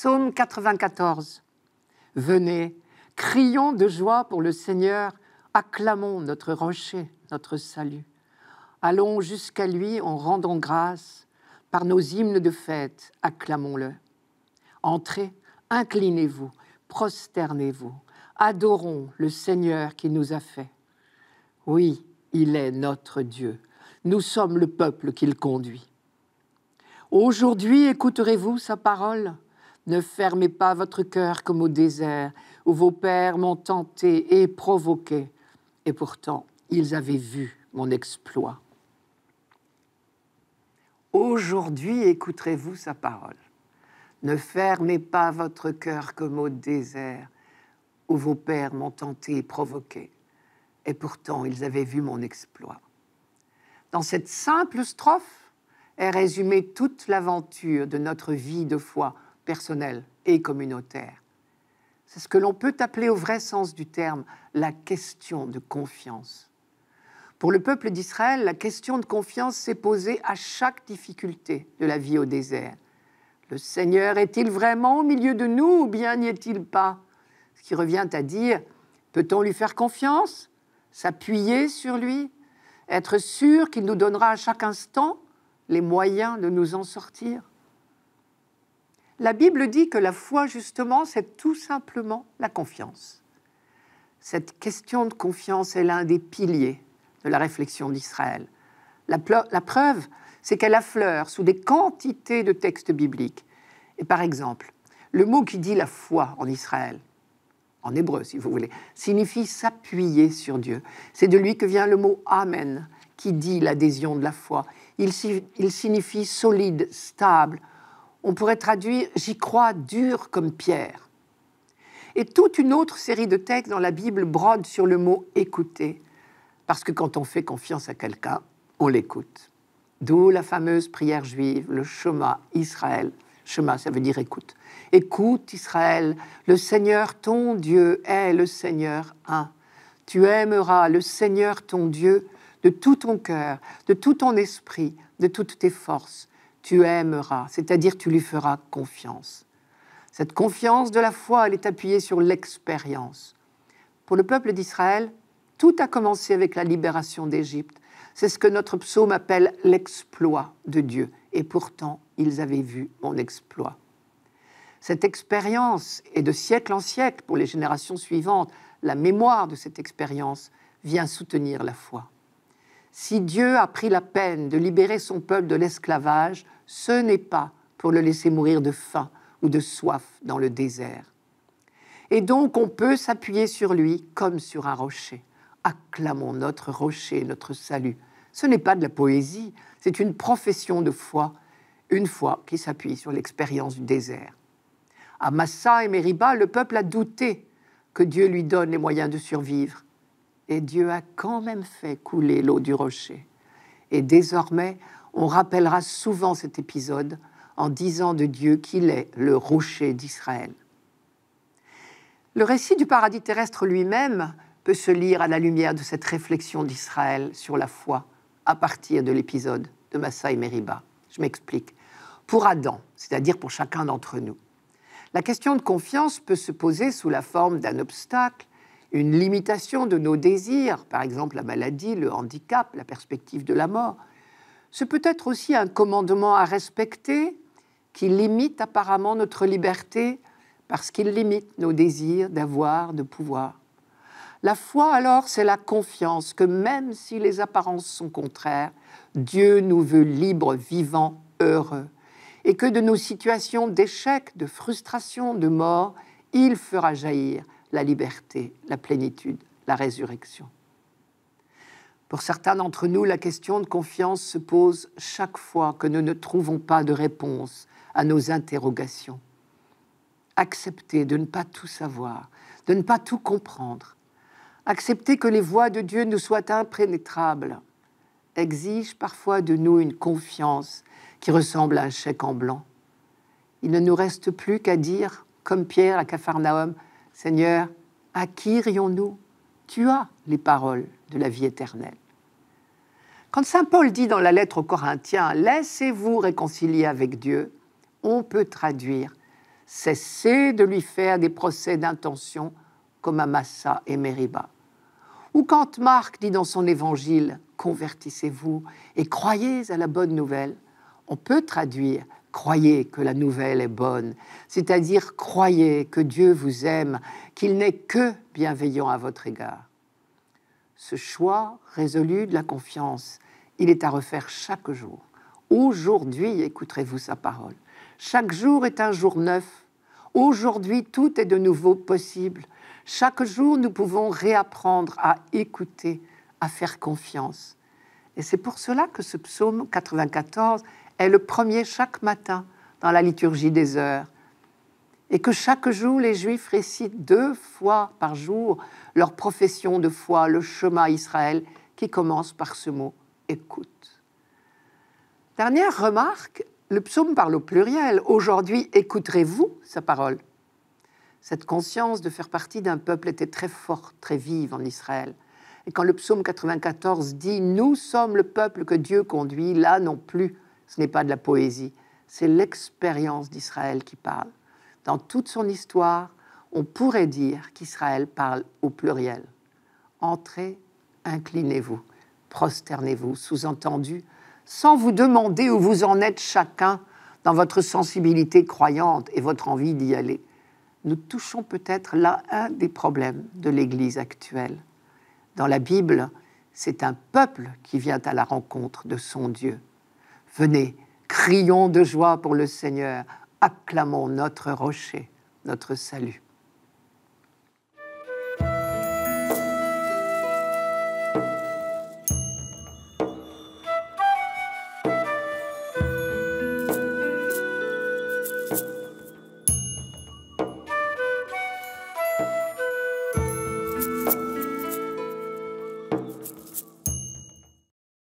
Psaume 94. Venez, crions de joie pour le Seigneur, acclamons notre rocher, notre salut. Allons jusqu'à lui en rendant grâce, par nos hymnes de fête, acclamons-le. Entrez, inclinez-vous, prosternez-vous, adorons le Seigneur qui nous a fait. Oui, il est notre Dieu. Nous sommes le peuple qu'il conduit. Aujourd'hui écouterez-vous sa parole ne fermez pas votre cœur comme au désert, où vos pères m'ont tenté et provoqué. Et pourtant, ils avaient vu mon exploit. Aujourd'hui, écouterez-vous sa parole. Ne fermez pas votre cœur comme au désert, où vos pères m'ont tenté et provoqué. Et pourtant, ils avaient vu mon exploit. Dans cette simple strophe est résumée toute l'aventure de notre vie de foi personnel et communautaire. C'est ce que l'on peut appeler au vrai sens du terme la question de confiance. Pour le peuple d'Israël, la question de confiance s'est posée à chaque difficulté de la vie au désert. Le Seigneur est-il vraiment au milieu de nous ou bien n'y est-il pas Ce qui revient à dire, peut-on lui faire confiance S'appuyer sur lui Être sûr qu'il nous donnera à chaque instant les moyens de nous en sortir la Bible dit que la foi, justement, c'est tout simplement la confiance. Cette question de confiance est l'un des piliers de la réflexion d'Israël. La, preuve, c'est qu'elle affleure sous des quantités de textes bibliques. Et par exemple, le mot qui dit la foi en Israël, en hébreu si vous voulez, signifie s'appuyer sur Dieu. C'est de lui que vient le mot Amen, qui dit l'adhésion de la foi. il signifie solide, stable, on pourrait traduire J'y crois dur comme pierre. Et toute une autre série de textes dans la Bible brode sur le mot écouter, parce que quand on fait confiance à quelqu'un, on l'écoute. D'où la fameuse prière juive, le chemin, Israël. chemin, ça veut dire écoute. Écoute Israël, le Seigneur ton Dieu est le Seigneur un. Tu aimeras le Seigneur ton Dieu de tout ton cœur, de tout ton esprit, de toutes tes forces tu aimeras, c'est-à-dire tu lui feras confiance. Cette confiance de la foi, elle est appuyée sur l'expérience. Pour le peuple d'Israël, tout a commencé avec la libération d'Égypte. C'est ce que notre psaume appelle l'exploit de Dieu. Et pourtant, ils avaient vu mon exploit. Cette expérience est de siècle en siècle pour les générations suivantes. La mémoire de cette expérience vient soutenir la foi. Si Dieu a pris la peine de libérer son peuple de l'esclavage, ce n'est pas pour le laisser mourir de faim ou de soif dans le désert. Et donc on peut s'appuyer sur lui comme sur un rocher. Acclamons notre rocher, notre salut. Ce n'est pas de la poésie, c'est une profession de foi, une foi qui s'appuie sur l'expérience du désert. À Massa et Mériba, le peuple a douté que Dieu lui donne les moyens de survivre. Et Dieu a quand même fait couler l'eau du rocher. Et désormais, on rappellera souvent cet épisode en disant de Dieu qu'il est le rocher d'Israël. Le récit du paradis terrestre lui-même peut se lire à la lumière de cette réflexion d'Israël sur la foi à partir de l'épisode de Massa et Meriba. Je m'explique. Pour Adam, c'est-à-dire pour chacun d'entre nous, la question de confiance peut se poser sous la forme d'un obstacle une limitation de nos désirs, par exemple la maladie, le handicap, la perspective de la mort. Ce peut être aussi un commandement à respecter qui limite apparemment notre liberté parce qu'il limite nos désirs d'avoir, de pouvoir. La foi, alors, c'est la confiance que même si les apparences sont contraires, Dieu nous veut libres, vivants, heureux, et que de nos situations d'échec, de frustration, de mort, il fera jaillir la liberté, la plénitude, la résurrection. Pour certains d'entre nous, la question de confiance se pose chaque fois que nous ne trouvons pas de réponse à nos interrogations. Accepter de ne pas tout savoir, de ne pas tout comprendre, accepter que les voies de Dieu nous soient impénétrables, exige parfois de nous une confiance qui ressemble à un chèque en blanc. Il ne nous reste plus qu'à dire, comme Pierre à Capharnaüm, Seigneur, à qui irions-nous Tu as les paroles de la vie éternelle. Quand Saint Paul dit dans la lettre aux Corinthiens, Laissez-vous réconcilier avec Dieu, on peut traduire, Cessez de lui faire des procès d'intention comme à Massa et Meriba. Ou quand Marc dit dans son évangile, Convertissez-vous et croyez à la bonne nouvelle, on peut traduire, croyez que la nouvelle est bonne, c'est-à-dire croyez que Dieu vous aime, qu'il n'est que bienveillant à votre égard. Ce choix résolu de la confiance, il est à refaire chaque jour. Aujourd'hui, écouterez-vous sa parole. Chaque jour est un jour neuf. Aujourd'hui, tout est de nouveau possible. Chaque jour, nous pouvons réapprendre à écouter, à faire confiance. Et c'est pour cela que ce psaume 94 est le premier chaque matin dans la liturgie des heures, et que chaque jour les Juifs récitent deux fois par jour leur profession de foi, le chemin Israël, qui commence par ce mot écoute. Dernière remarque, le psaume parle au pluriel. Aujourd'hui, écouterez-vous sa parole Cette conscience de faire partie d'un peuple était très forte, très vive en Israël. Et quand le psaume 94 dit ⁇ Nous sommes le peuple que Dieu conduit, là non plus ⁇ ce n'est pas de la poésie, c'est l'expérience d'Israël qui parle. Dans toute son histoire, on pourrait dire qu'Israël parle au pluriel. Entrez, inclinez-vous, prosternez-vous, sous-entendu, sans vous demander où vous en êtes chacun dans votre sensibilité croyante et votre envie d'y aller. Nous touchons peut-être là un des problèmes de l'Église actuelle. Dans la Bible, c'est un peuple qui vient à la rencontre de son Dieu. Venez, crions de joie pour le Seigneur, acclamons notre rocher, notre salut.